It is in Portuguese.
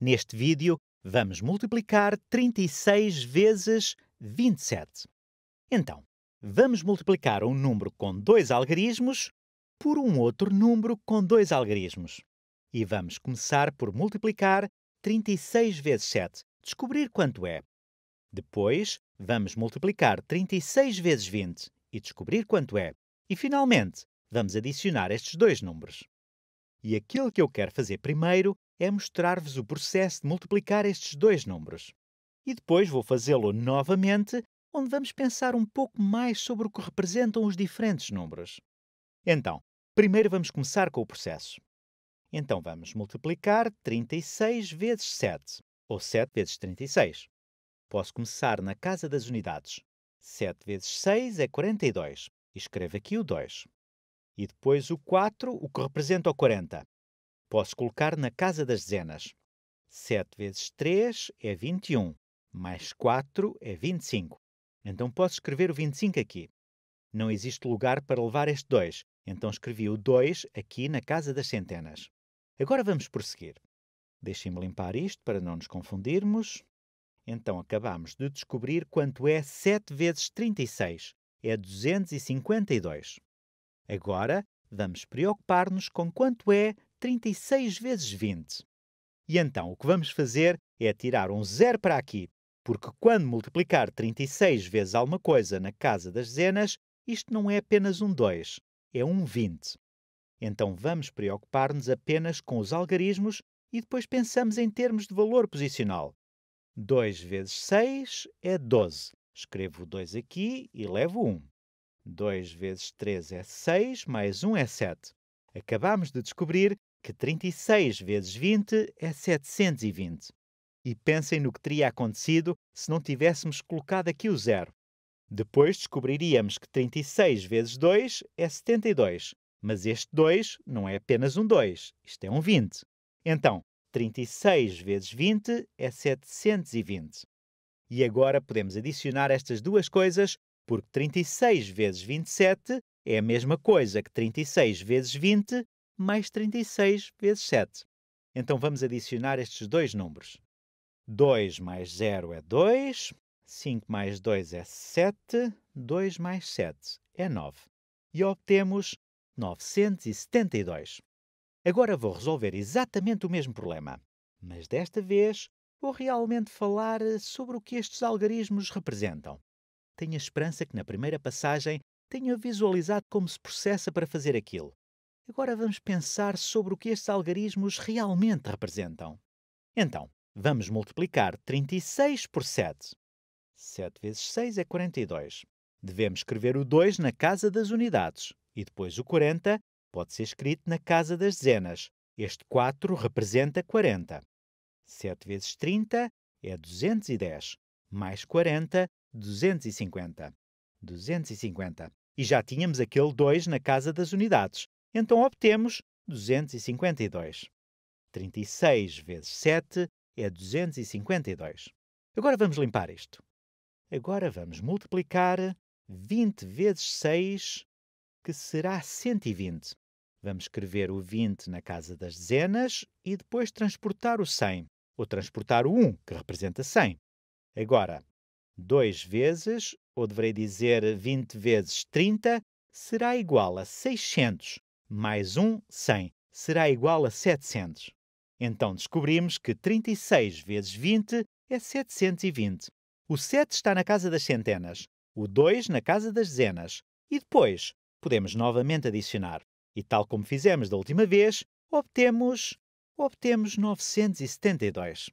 Neste vídeo, vamos multiplicar 36 vezes 27. Então, vamos multiplicar um número com dois algarismos por um outro número com dois algarismos. E vamos começar por multiplicar 36 vezes 7, descobrir quanto é. Depois, vamos multiplicar 36 vezes 20 e descobrir quanto é. E, finalmente, vamos adicionar estes dois números. E aquilo que eu quero fazer primeiro é mostrar-vos o processo de multiplicar estes dois números. E depois vou fazê-lo novamente, onde vamos pensar um pouco mais sobre o que representam os diferentes números. Então, primeiro vamos começar com o processo. Então vamos multiplicar 36 vezes 7, ou 7 vezes 36. Posso começar na casa das unidades. 7 vezes 6 é 42. Escrevo aqui o 2. E depois o 4, o que representa o 40. Posso colocar na casa das dezenas. 7 vezes 3 é 21, mais 4 é 25. Então posso escrever o 25 aqui. Não existe lugar para levar este 2, então escrevi o 2 aqui na casa das centenas. Agora vamos prosseguir. Deixem-me limpar isto para não nos confundirmos. Então acabamos de descobrir quanto é 7 vezes 36. É 252. Agora vamos preocupar-nos com quanto é 36 vezes 20. E então o que vamos fazer é tirar um zero para aqui, porque quando multiplicar 36 vezes alguma coisa na casa das dezenas, isto não é apenas um 2, é um 20. Então vamos preocupar-nos apenas com os algarismos e depois pensamos em termos de valor posicional. 2 vezes 6 é 12. Escrevo o 2 aqui e levo 1. 2 vezes 3 é 6, mais 1 é 7. Acabamos de descobrir que 36 vezes 20 é 720. E pensem no que teria acontecido se não tivéssemos colocado aqui o zero. Depois descobriríamos que 36 vezes 2 é 72, mas este 2 não é apenas um 2, isto é um 20. Então, 36 vezes 20 é 720. E agora podemos adicionar estas duas coisas, porque 36 vezes 27 é a mesma coisa que 36 vezes 20, mais 36 vezes 7. Então vamos adicionar estes dois números. 2 mais 0 é 2, 5 mais 2 é 7, 2 mais 7 é 9. E obtemos 972. Agora vou resolver exatamente o mesmo problema, mas desta vez vou realmente falar eh, sobre o que estes algarismos representam. Tenho a esperança que na primeira passagem tenha visualizado como se processa para fazer aquilo. Agora vamos pensar sobre o que estes algarismos realmente representam. Então, vamos multiplicar 36 por 7. 7 vezes 6 é 42. Devemos escrever o 2 na casa das unidades e depois o 40 pode ser escrito na casa das dezenas. Este 4 representa 40. 7 vezes 30 é 210, mais 40, 250. 250. E já tínhamos aquele 2 na casa das unidades então obtemos 252. 36 vezes 7 é 252. Agora vamos limpar isto. Agora vamos multiplicar 20 vezes 6, que será 120. Vamos escrever o 20 na casa das dezenas e depois transportar o 100, ou transportar o 1, que representa 100. Agora, 2 vezes, ou deverei dizer 20 vezes 30, será igual a 600, mais 1, 100, será igual a 700. Então descobrimos que 36 vezes 20 é 720. O 7 está na casa das centenas, o 2 na casa das dezenas, e depois podemos novamente adicionar. E tal como fizemos da última vez, obtemos obtemos 972.